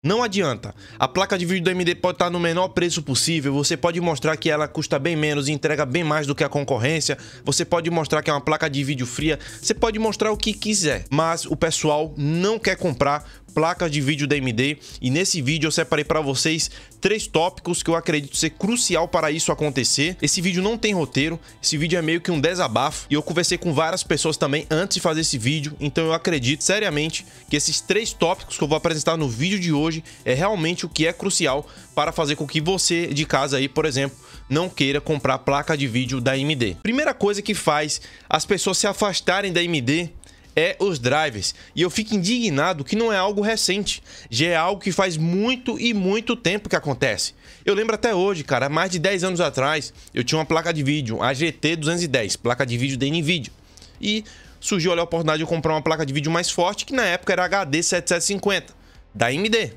Não adianta. A placa de vídeo do AMD pode estar tá no menor preço possível, você pode mostrar que ela custa bem menos e entrega bem mais do que a concorrência, você pode mostrar que é uma placa de vídeo fria, você pode mostrar o que quiser, mas o pessoal não quer comprar placas de vídeo da AMD e nesse vídeo eu separei para vocês três tópicos que eu acredito ser crucial para isso acontecer. Esse vídeo não tem roteiro, esse vídeo é meio que um desabafo e eu conversei com várias pessoas também antes de fazer esse vídeo, então eu acredito seriamente que esses três tópicos que eu vou apresentar no vídeo de hoje é realmente o que é crucial para fazer com que você de casa aí, por exemplo, não queira comprar placa de vídeo da AMD. Primeira coisa que faz as pessoas se afastarem da AMD é os drivers. E eu fico indignado que não é algo recente. Já é algo que faz muito e muito tempo que acontece. Eu lembro até hoje, cara, mais de 10 anos atrás, eu tinha uma placa de vídeo, a GT210, placa de vídeo da NVIDIA. E surgiu a oportunidade de eu comprar uma placa de vídeo mais forte, que na época era HD 750 da AMD,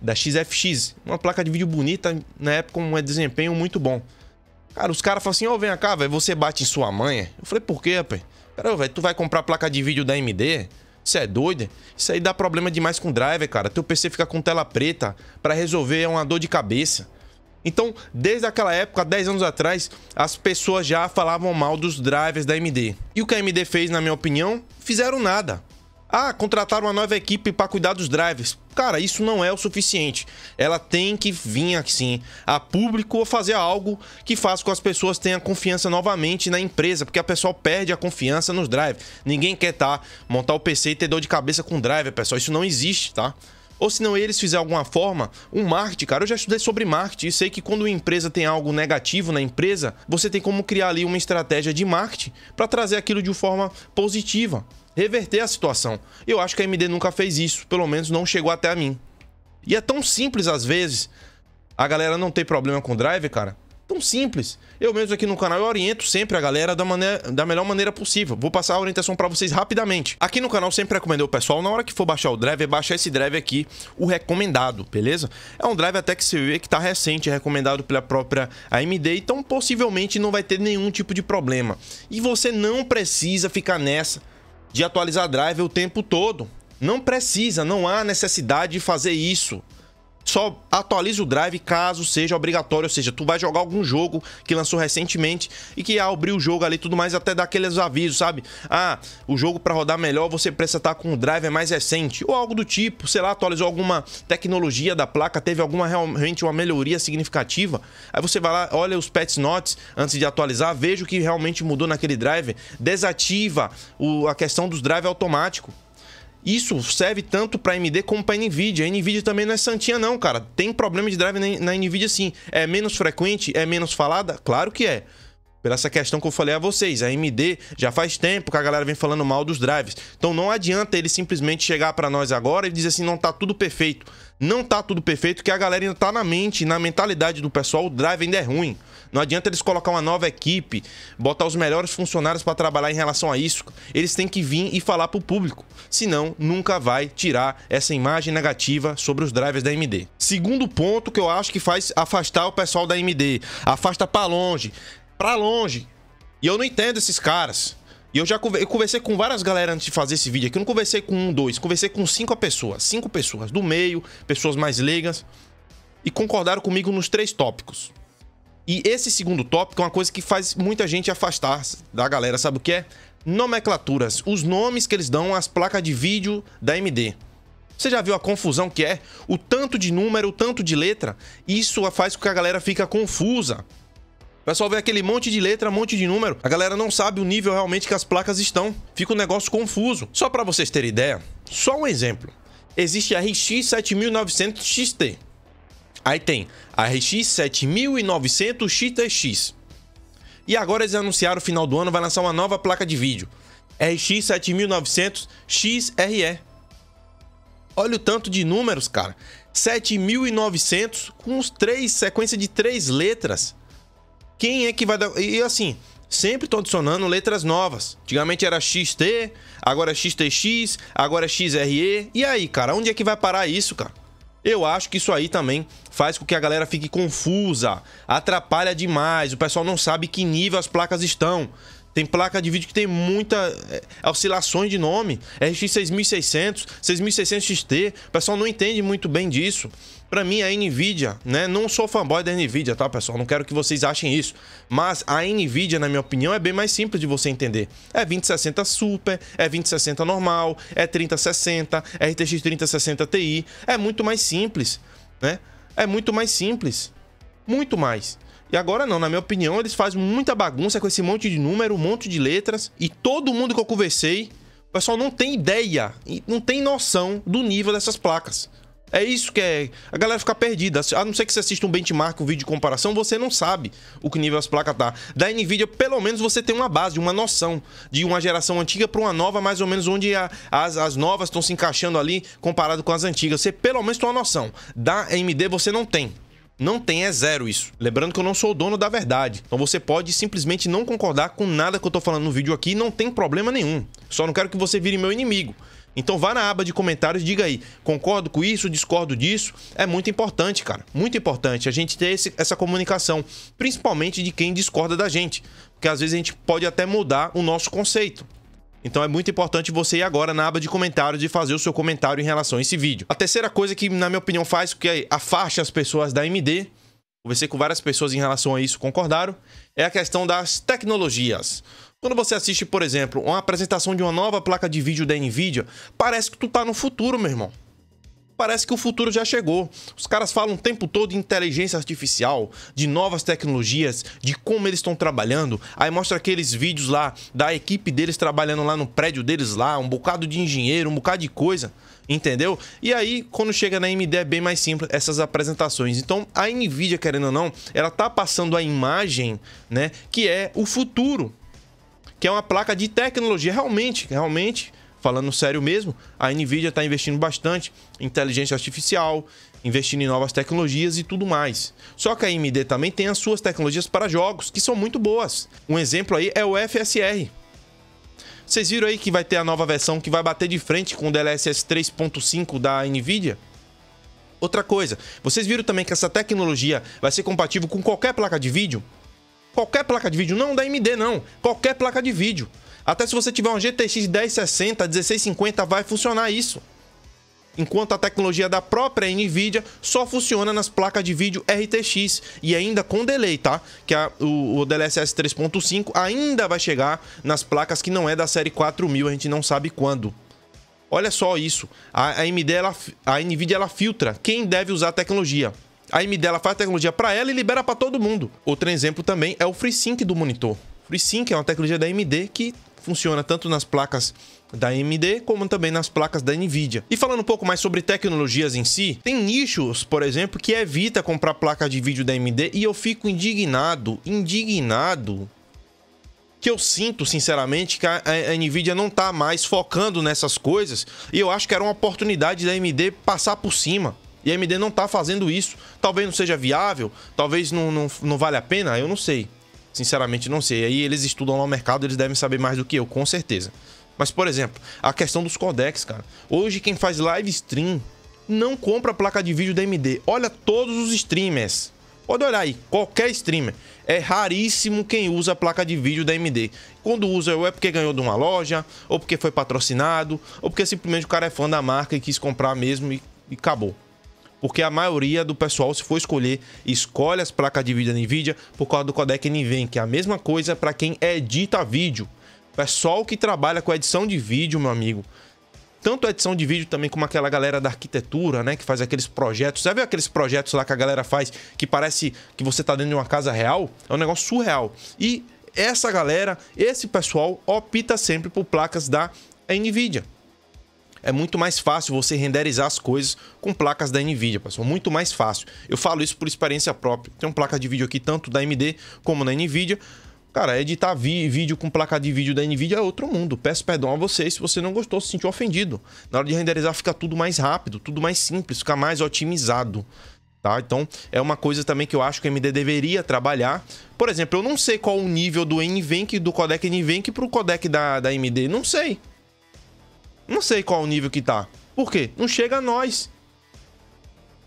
da XFX. Uma placa de vídeo bonita, na época com um desempenho muito bom. Cara, os caras falam assim, ó, oh, vem cá, velho, você bate em sua mãe. Eu falei, por quê, rapaz? Pera, velho, tu vai comprar placa de vídeo da AMD? Isso é doido? Isso aí dá problema demais com driver, cara. Teu PC fica com tela preta. para resolver é uma dor de cabeça. Então, desde aquela época, 10 anos atrás, as pessoas já falavam mal dos drivers da AMD. E o que a AMD fez, na minha opinião? Fizeram nada. Ah, contratar uma nova equipe para cuidar dos drivers. Cara, isso não é o suficiente. Ela tem que vir assim a público ou fazer algo que faça com que as pessoas tenham confiança novamente na empresa, porque a pessoa perde a confiança nos drivers. Ninguém quer tá montar o PC e ter dor de cabeça com o driver, pessoal. Isso não existe, tá? ou se não eles fizerem alguma forma, um marketing, cara, eu já estudei sobre marketing e sei que quando uma empresa tem algo negativo na empresa, você tem como criar ali uma estratégia de marketing para trazer aquilo de forma positiva reverter a situação. Eu acho que a AMD nunca fez isso, pelo menos não chegou até a mim. E é tão simples às vezes a galera não tem problema com drive, cara. Tão simples. Eu mesmo aqui no canal eu oriento sempre a galera da, maneira, da melhor maneira possível. Vou passar a orientação para vocês rapidamente. Aqui no canal sempre recomendo o pessoal, na hora que for baixar o é baixar esse drive aqui, o recomendado, beleza? É um drive até que você vê que tá recente, é recomendado pela própria AMD, então possivelmente não vai ter nenhum tipo de problema. E você não precisa ficar nessa de atualizar drive o tempo todo. Não precisa, não há necessidade de fazer isso só atualize o drive caso seja obrigatório, ou seja, tu vai jogar algum jogo que lançou recentemente e que ah, abriu o jogo ali tudo mais, até dar aqueles avisos, sabe? Ah, o jogo para rodar melhor você precisa estar tá com o driver mais recente ou algo do tipo, sei lá, atualizou alguma tecnologia da placa, teve alguma realmente uma melhoria significativa. Aí você vai lá, olha os patch notes antes de atualizar, veja o que realmente mudou naquele driver, desativa o, a questão dos drive automático isso serve tanto para AMD como para NVIDIA. A NVIDIA também não é santinha não, cara. Tem problema de drive na, na NVIDIA sim. É menos frequente? É menos falada? Claro que é. Pela essa questão que eu falei a vocês, a AMD já faz tempo que a galera vem falando mal dos drives. Então não adianta ele simplesmente chegar para nós agora e dizer assim, não tá tudo perfeito. Não tá tudo perfeito, que a galera ainda tá na mente, na mentalidade do pessoal, o drive ainda é ruim. Não adianta eles colocar uma nova equipe, botar os melhores funcionários para trabalhar em relação a isso. Eles têm que vir e falar para o público, senão nunca vai tirar essa imagem negativa sobre os drivers da AMD. Segundo ponto que eu acho que faz afastar o pessoal da AMD, afasta para longe pra longe. E eu não entendo esses caras. E eu já eu conversei com várias galera antes de fazer esse vídeo aqui. Eu não conversei com um, dois. Conversei com cinco pessoas. Cinco pessoas do meio, pessoas mais leigas. E concordaram comigo nos três tópicos. E esse segundo tópico é uma coisa que faz muita gente afastar da galera. Sabe o que é? Nomenclaturas. Os nomes que eles dão às placas de vídeo da AMD. Você já viu a confusão que é? O tanto de número, o tanto de letra. Isso faz com que a galera fica confusa. O pessoal vê aquele monte de letra, monte de número. A galera não sabe o nível realmente que as placas estão. Fica um negócio confuso. Só para vocês terem ideia, só um exemplo. Existe a RX 7900 XT. Aí tem a RX 7900 XTX. E agora eles anunciaram no final do ano vai lançar uma nova placa de vídeo. RX 7900 XRE. Olha o tanto de números, cara. 7900 com os três sequência de três letras. Quem é que vai dar. E assim, sempre estão adicionando letras novas. Antigamente era XT, agora é XTX, agora é XRE. E aí, cara, onde é que vai parar isso, cara? Eu acho que isso aí também faz com que a galera fique confusa, atrapalha demais, o pessoal não sabe que nível as placas estão. Tem placa de vídeo que tem muita é, oscilações de nome, RX 6600, 6600 XT, o pessoal não entende muito bem disso. Para mim, a Nvidia, né? Não sou fanboy da Nvidia, tá, pessoal? Não quero que vocês achem isso. Mas a Nvidia, na minha opinião, é bem mais simples de você entender. É 2060 Super, é 2060 normal, é 3060, é RTX 3060 Ti. É muito mais simples, né? É muito mais simples. Muito mais. E agora não, na minha opinião, eles fazem muita bagunça com esse monte de número, um monte de letras. E todo mundo que eu conversei, o pessoal não tem ideia, não tem noção do nível dessas placas. É isso que é. A galera fica perdida. A não ser que você assista um benchmark, um vídeo de comparação, você não sabe o que nível as placas tá. Da Nvidia, pelo menos você tem uma base, uma noção de uma geração antiga para uma nova, mais ou menos onde a, as, as novas estão se encaixando ali comparado com as antigas. Você pelo menos tem uma noção. Da AMD você não tem. Não tem, é zero isso. Lembrando que eu não sou o dono da verdade. Então você pode simplesmente não concordar com nada que eu tô falando no vídeo aqui, não tem problema nenhum. Só não quero que você vire meu inimigo. Então vá na aba de comentários, diga aí, concordo com isso, discordo disso. É muito importante, cara. Muito importante a gente ter esse, essa comunicação, principalmente de quem discorda da gente, porque às vezes a gente pode até mudar o nosso conceito. Então é muito importante você ir agora na aba de comentários e fazer o seu comentário em relação a esse vídeo. A terceira coisa que, na minha opinião, faz com que afaste as pessoas da MD, conversei com várias pessoas em relação a isso, concordaram, é a questão das tecnologias. Quando você assiste, por exemplo, uma apresentação de uma nova placa de vídeo da Nvidia, parece que tu tá no futuro, meu irmão. Parece que o futuro já chegou. Os caras falam o tempo todo de inteligência artificial, de novas tecnologias, de como eles estão trabalhando. Aí mostra aqueles vídeos lá da equipe deles trabalhando lá no prédio deles lá, um bocado de engenheiro, um bocado de coisa, entendeu? E aí, quando chega na AMD é bem mais simples essas apresentações. Então, a Nvidia, querendo ou não, ela tá passando a imagem, né, que é o futuro que é uma placa de tecnologia. Realmente, realmente, falando sério mesmo, a Nvidia está investindo bastante em inteligência artificial, investindo em novas tecnologias e tudo mais. Só que a AMD também tem as suas tecnologias para jogos, que são muito boas. Um exemplo aí é o FSR. Vocês viram aí que vai ter a nova versão que vai bater de frente com o DLSS 3.5 da Nvidia? Outra coisa, vocês viram também que essa tecnologia vai ser compatível com qualquer placa de vídeo? Qualquer placa de vídeo, não da AMD não, qualquer placa de vídeo. Até se você tiver uma GTX 1060, 1650 vai funcionar isso. Enquanto a tecnologia da própria Nvidia só funciona nas placas de vídeo RTX e ainda com delay, tá? Que a, o, o DLSS 3.5 ainda vai chegar nas placas que não é da série 4000, a gente não sabe quando. Olha só isso. A AMD, ela, a Nvidia, ela filtra quem deve usar a tecnologia. A AMD ela faz a tecnologia para ela e libera para todo mundo. Outro exemplo também é o FreeSync do monitor. FreeSync é uma tecnologia da AMD que funciona tanto nas placas da AMD como também nas placas da Nvidia. E falando um pouco mais sobre tecnologias em si, tem nichos, por exemplo, que evita comprar placa de vídeo da AMD e eu fico indignado, indignado que eu sinto, sinceramente, que a, a Nvidia não está mais focando nessas coisas e eu acho que era uma oportunidade da AMD passar por cima. E a AMD não está fazendo isso. Talvez não seja viável, talvez não, não, não vale a pena, eu não sei. Sinceramente, não sei. Aí eles estudam lá o mercado, eles devem saber mais do que eu, com certeza. Mas, por exemplo, a questão dos codecs, cara. Hoje, quem faz live stream não compra placa de vídeo da AMD. Olha todos os streamers. Pode olhar aí, qualquer streamer. É raríssimo quem usa a placa de vídeo da AMD. Quando usa, ou é porque ganhou de uma loja, ou porque foi patrocinado, ou porque simplesmente o cara é fã da marca e quis comprar mesmo e, e acabou porque a maioria do pessoal, se for escolher, escolhe as placas de vídeo da NVIDIA por causa do codec NVEN, que é a mesma coisa para quem edita vídeo. Pessoal que trabalha com edição de vídeo, meu amigo, tanto a edição de vídeo também como aquela galera da arquitetura, né? Que faz aqueles projetos. Já viu aqueles projetos lá que a galera faz que parece que você tá dentro de uma casa real? É um negócio surreal. E essa galera, esse pessoal, opta sempre por placas da NVIDIA é muito mais fácil você renderizar as coisas com placas da Nvidia, pessoal. Muito mais fácil. Eu falo isso por experiência própria. Tem uma placa de vídeo aqui, tanto da AMD como da Nvidia. Cara, editar vídeo com placa de vídeo da Nvidia é outro mundo. Peço perdão a vocês se você não gostou, se sentiu ofendido. Na hora de renderizar fica tudo mais rápido, tudo mais simples, fica mais otimizado. Tá? Então, é uma coisa também que eu acho que a AMD deveria trabalhar. Por exemplo, eu não sei qual o nível do NVENC, do codec NVENC para o codec da, da AMD. Não sei. Não sei qual o nível que tá. Por quê? Não chega a nós.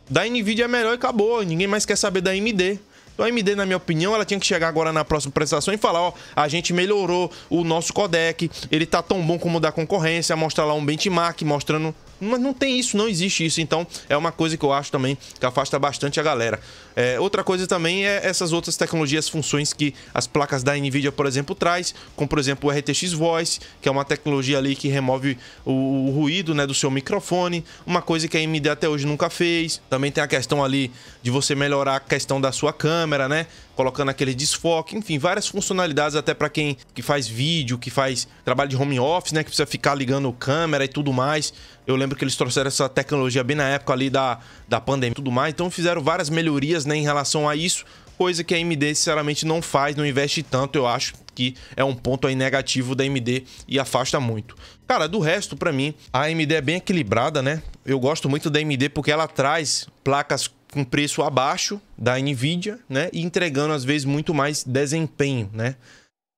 Da NVIDIA é melhor e acabou. Ninguém mais quer saber da AMD. Então a AMD, na minha opinião, ela tinha que chegar agora na próxima prestação e falar, ó, a gente melhorou o nosso codec, ele tá tão bom como o da concorrência, mostrar lá um benchmark, mostrando mas não tem isso, não existe isso. Então é uma coisa que eu acho também que afasta bastante a galera. É, outra coisa também é essas outras tecnologias, funções que as placas da Nvidia, por exemplo, traz, como por exemplo o RTX Voice, que é uma tecnologia ali que remove o, o ruído né, do seu microfone, uma coisa que a AMD até hoje nunca fez. Também tem a questão ali de você melhorar a questão da sua câmera, né? colocando aquele desfoque, enfim, várias funcionalidades até para quem que faz vídeo, que faz trabalho de home office, né, que precisa ficar ligando câmera e tudo mais. Eu lembro que eles trouxeram essa tecnologia bem na época ali da, da pandemia e tudo mais, então fizeram várias melhorias, né, em relação a isso, coisa que a AMD sinceramente não faz, não investe tanto, eu acho que é um ponto aí negativo da AMD e afasta muito. Cara, do resto, para mim, a AMD é bem equilibrada, né? Eu gosto muito da AMD porque ela traz placas com preço abaixo da Nvidia, né? E entregando às vezes muito mais desempenho, né?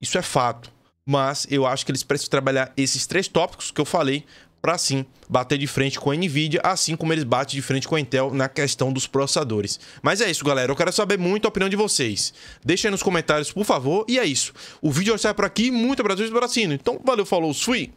Isso é fato. Mas eu acho que eles precisam trabalhar esses três tópicos que eu falei para sim bater de frente com a Nvidia, assim como eles batem de frente com a Intel na questão dos processadores. Mas é isso, galera. Eu quero saber muito a opinião de vocês. Deixa aí nos comentários, por favor. E é isso. O vídeo sai por aqui. Muito abraço e abracinho. Então, valeu, falou, fui!